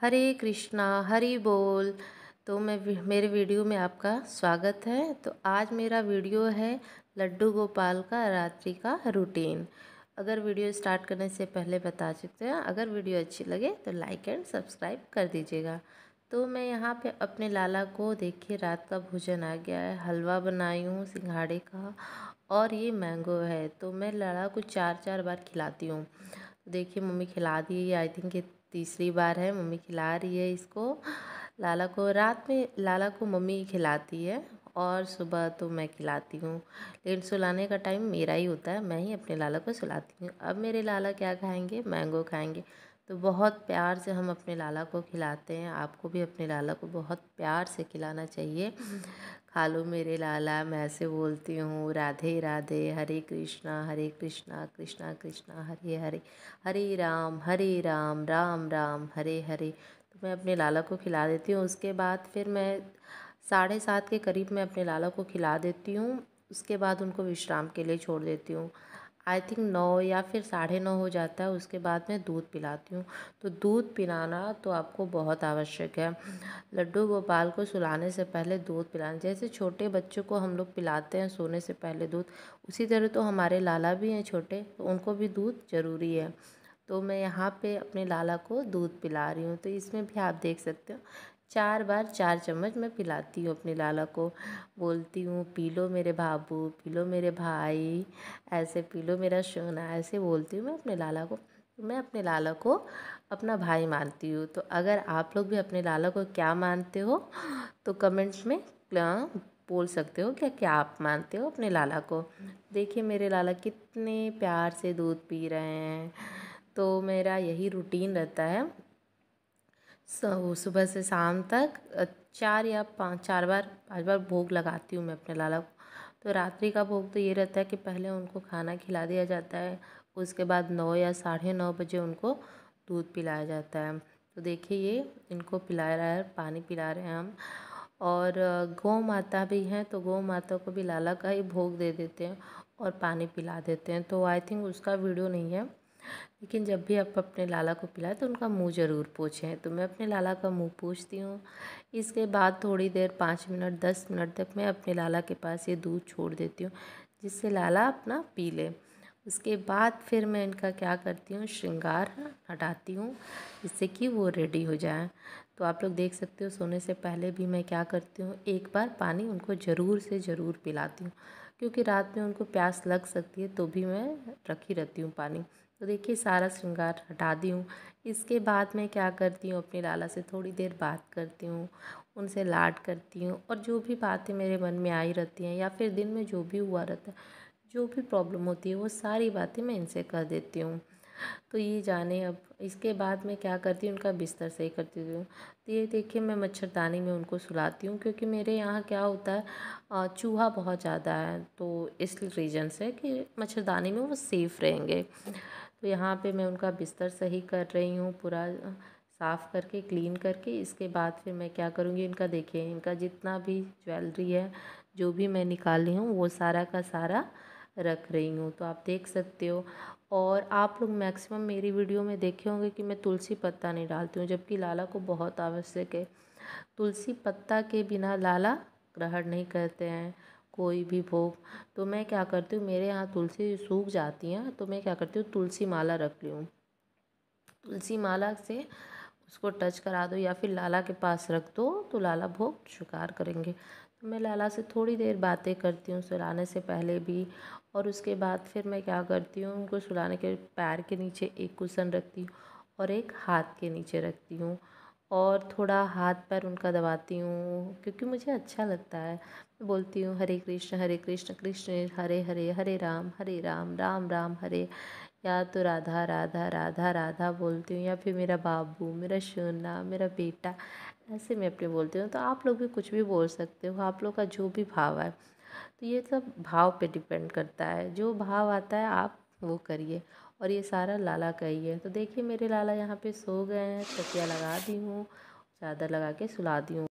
हरे कृष्णा हरी बोल तो मैं मेरे वीडियो में आपका स्वागत है तो आज मेरा वीडियो है लड्डू गोपाल का रात्रि का रूटीन अगर वीडियो स्टार्ट करने से पहले बता सकते हैं अगर वीडियो अच्छी लगे तो लाइक एंड सब्सक्राइब कर दीजिएगा तो मैं यहाँ पे अपने लाला को देखिए रात का भोजन आ गया है हलवा बनाई हूँ सिंघाड़े का और ये मैंगो है तो मैं लाला को चार चार बार खिलाती हूँ तो देखिए मम्मी खिला दी आई थिंक ये तीसरी बार है मम्मी खिला रही है इसको लाला को रात में लाला को मम्मी खिलाती है और सुबह तो मैं खिलाती हूँ लेकिन सुलाने का टाइम मेरा ही होता है मैं ही अपने लाला को सुलाती हूँ अब मेरे लाला क्या खाएंगे मैंगो खाएंगे तो बहुत प्यार से हम अपने लाला को खिलाते हैं आपको भी अपने लाला को बहुत प्यार से खिलाना चाहिए खा लो मेरे लाला मैं ऐसे बोलती हूँ राधे राधे हरे कृष्णा हरे कृष्णा कृष्णा कृष्णा हरे हरे हरे राम हरे राम राम राम हरे हरे तो मैं अपने लाला को खिला देती हूँ उसके बाद फिर मैं साढ़े सात के करीब मैं अपने लाला को खिला देती हूँ उसके बाद उनको विश्राम के लिए छोड़ देती हूँ आई थिंक नौ या फिर साढ़े नौ हो जाता है उसके बाद मैं दूध पिलाती हूँ तो दूध पिलाना तो आपको बहुत आवश्यक है लड्डू गोपाल को सुलाने से पहले दूध पिलाना जैसे छोटे बच्चों को हम लोग पिलाते हैं सोने से पहले दूध उसी तरह तो हमारे लाला भी हैं छोटे तो उनको भी दूध ज़रूरी है तो मैं यहाँ पे अपने लाला को दूध पिला रही हूँ तो इसमें भी आप देख सकते हो चार बार चार चम्मच मैं पिलाती हूँ अपने लाला को बोलती हूँ पी लो मेरे बाबू पी लो मेरे भाई ऐसे पी लो मेरा सोना ऐसे बोलती हूँ मैं अपने लाला को मैं अपने लाला को अपना भाई मानती हूँ तो अगर आप लोग भी अपने लाला को क्या मानते हो तो कमेंट्स में बोल सकते हो क्या क्या आप मानते हो अपने लाला को देखिए मेरे लाला कितने प्यार से दूध पी रहे हैं तो मेरा यही रूटीन रहता है सो सुबह से शाम तक चार या पाँच चार बार पांच बार भोग लगाती हूँ मैं अपने लाला को तो रात्रि का भोग तो ये रहता है कि पहले उनको खाना खिला दिया जाता है उसके बाद नौ या साढ़े नौ बजे उनको दूध पिलाया जाता है तो देखिए ये इनको पिला रहा है पानी पिला रहे हैं हम और गौ माता भी हैं तो गौ माता को भी लाला का ही भोग दे देते हैं और पानी पिला देते हैं तो आई थिंक उसका वीडियो नहीं है लेकिन जब भी आप अपने लाला को पिलाएं तो उनका मुंह ज़रूर पूछें तो मैं अपने लाला का मुंह पूछती हूँ इसके बाद थोड़ी देर पाँच मिनट दस मिनट तक मैं अपने लाला के पास ये दूध छोड़ देती हूँ जिससे लाला अपना पी ले उसके बाद फिर मैं इनका क्या करती हूँ श्रृंगार हटाती हूँ जिससे कि वो रेडी हो जाए तो आप लोग देख सकते हो सोने से पहले भी मैं क्या करती हूँ एक बार पानी उनको ज़रूर से ज़रूर पिलाती हूँ क्योंकि रात में उनको प्यास लग सकती है तो भी मैं रखी रहती हूँ पानी तो देखिए सारा श्रृंगार हटा दी हूँ इसके बाद मैं क्या करती हूँ अपनी लाला से थोड़ी देर बात करती हूँ उनसे लाड करती हूँ और जो भी बातें मेरे मन में आई रहती हैं या फिर दिन में जो भी हुआ रहता है जो भी प्रॉब्लम होती है वो सारी बातें मैं इनसे कर देती हूँ तो ये जाने अब इसके बाद मैं क्या करती हूँ उनका बिस्तर सही करती हूँ तो ये देखिए मैं मच्छरदानी में उनको सुलाती हूँ क्योंकि मेरे यहाँ क्या होता है चूहा बहुत ज़्यादा है तो इस रीज़न से कि मच्छरदानी में वो सेफ़ रहेंगे तो यहाँ पे मैं उनका बिस्तर सही कर रही हूँ पूरा साफ़ करके क्लीन करके इसके बाद फिर मैं क्या करूँगी इनका देखिए इनका जितना भी ज्वेलरी है जो भी मैं निकाल रही हूँ वो सारा का सारा रख रही हूँ तो आप देख सकते हो और आप लोग मैक्सिमम मेरी वीडियो में देखे होंगे कि मैं तुलसी पत्ता नहीं डालती हूँ जबकि लाला को बहुत आवश्यक है तुलसी पत्ता के बिना लाला ग्रहण नहीं करते हैं कोई भी भोग तो मैं क्या करती हूँ मेरे यहाँ तुलसी सूख जाती हैं तो मैं क्या करती हूँ तुलसी माला रख ली हूँ तुलसी माला से उसको टच करा दो या फिर लाला के पास रख दो तो लाला भोग स्वीकार करेंगे तो मैं लाला से थोड़ी देर बातें करती हूँ सुलाने से पहले भी और उसके बाद फिर मैं क्या करती हूँ उनको सुलाने के पैर के नीचे एक कुशन रखती हूँ और एक हाथ के नीचे रखती हूँ और थोड़ा हाथ पर उनका दबाती हूँ क्योंकि मुझे अच्छा लगता है बोलती हूँ हरे कृष्ण हरे कृष्ण कृष्ण हरे हरे हरे राम हरे राम राम राम हरे या तो राधा राधा राधा राधा बोलती हूँ या फिर मेरा बाबू मेरा सोना मेरा बेटा ऐसे मैं अपने बोलती हूँ तो आप लोग भी कुछ भी बोल सकते हो आप लोग का जो भी भाव है तो ये सब भाव पे डिपेंड करता है जो भाव आता है आप वो करिए और ये सारा लाला का ही है तो देखिए मेरे लाला यहाँ पे सो गए हैं तकिया लगा दी हूँ चादर लगा के सुला दी हूँ